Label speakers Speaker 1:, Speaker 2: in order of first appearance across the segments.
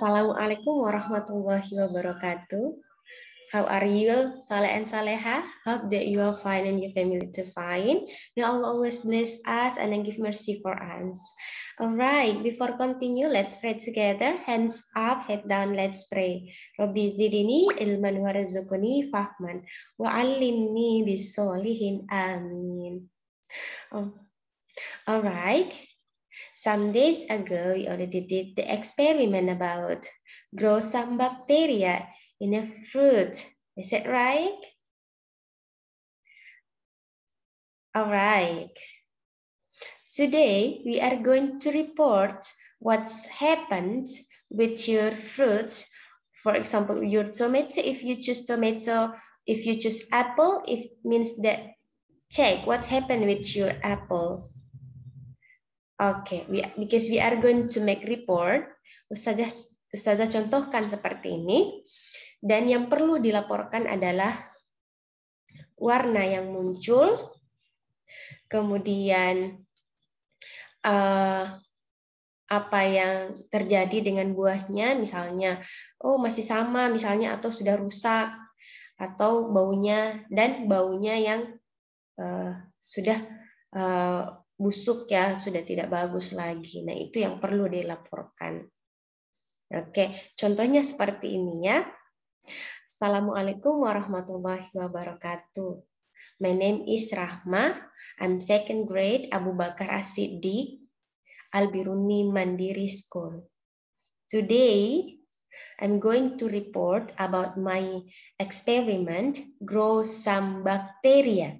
Speaker 1: Assalamualaikum warahmatullahi wabarakatuh. How are you, Saleh and Saleha? Hope that you are fine and your family to fine. May Allah always bless us and then give mercy for us. Alright, before continue, let's pray together. Hands up, head down, let's pray. Rabbi zidini ilman rizukuni fahman wa alimni bisolihin amin. Alright. Some days ago, we already did the experiment about grow some bacteria
Speaker 2: in a fruit. Is it right? All right. Today, we are going to report
Speaker 1: what's happened with your fruits. For example, your tomato, if you choose tomato, if you choose apple, it means that check what happened with your apple. Oke, okay. because we are going to make report, Ustazah, Ustazah contohkan seperti ini. Dan yang perlu dilaporkan adalah warna yang muncul, kemudian uh, apa yang terjadi dengan buahnya, misalnya, oh masih sama, misalnya atau sudah rusak, atau baunya dan baunya yang uh, sudah uh, busuk ya, sudah tidak bagus lagi. Nah, itu yang perlu dilaporkan. Oke, contohnya seperti ini ya. Assalamualaikum warahmatullahi wabarakatuh. My name is Rahma. I'm second grade Abu Bakar As-Siddiq, Al-Biruni Mandiri School. Today, I'm going to report about my experiment grow some bacteria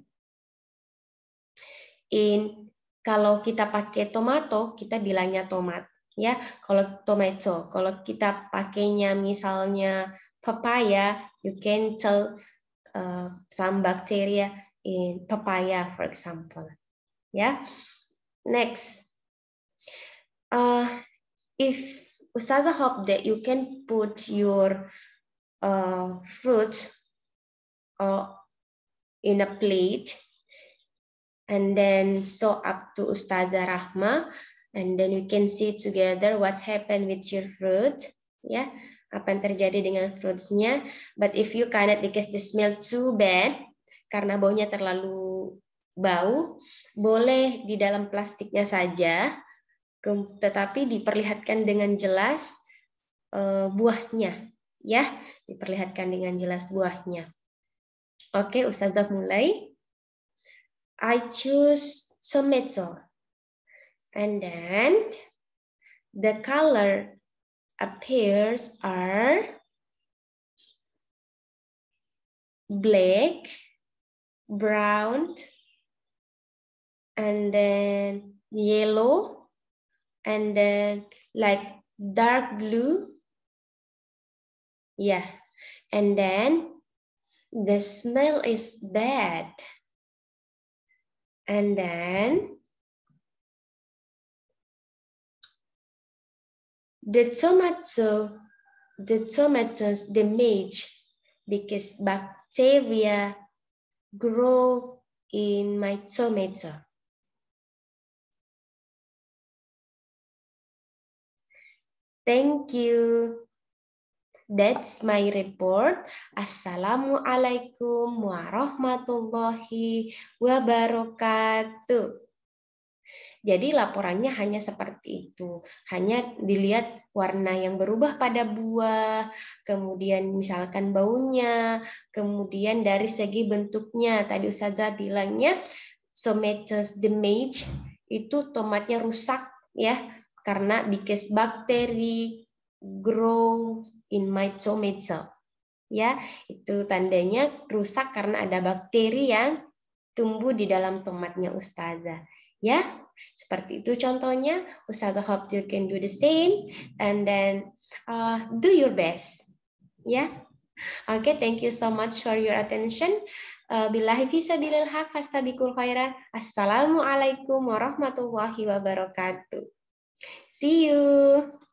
Speaker 1: in kalau kita pakai tomato, kita bilangnya tomat. Ya, kalau tomato. Kalau kita pakainya misalnya papaya, you can tell uh, some bacteria in papaya, for example. ya. Next, uh, if Ustazah hope that you can put your uh, fruit uh, in a plate and then so up to Ustazah Rahma and then we can see together what happened with your fruit ya yeah. apa yang terjadi dengan fruitsnya but if you cannot because the smell too bad karena baunya terlalu bau boleh di dalam plastiknya saja tetapi diperlihatkan dengan jelas uh, buahnya ya diperlihatkan dengan jelas buahnya oke okay, ustazah mulai I choose tomato. And then
Speaker 2: the color appears are black, brown, and then yellow, and then like dark blue. Yeah. And then the smell is bad and then the tomato, the tomatoes damage because bacteria grow in my tomato. Thank you. That's my
Speaker 1: report. Assalamualaikum warahmatullahi wabarakatuh. Jadi laporannya hanya seperti itu. Hanya dilihat warna yang berubah pada buah, kemudian misalkan baunya, kemudian dari segi bentuknya. Tadi Ustazah bilangnya tomatoes damage itu tomatnya rusak ya karena bikes bakteri, grow in my tomato, Ya, itu tandanya rusak karena ada bakteri yang tumbuh di dalam tomatnya ustazah. Ya, seperti itu contohnya. Ustazah hope you can do the same and then uh, do your best. Ya. Oke, okay, thank you so much for your attention. Uh, billahi fisabilil haq fastabiqul
Speaker 2: khairat. Assalamualaikum warahmatullahi wabarakatuh. See you.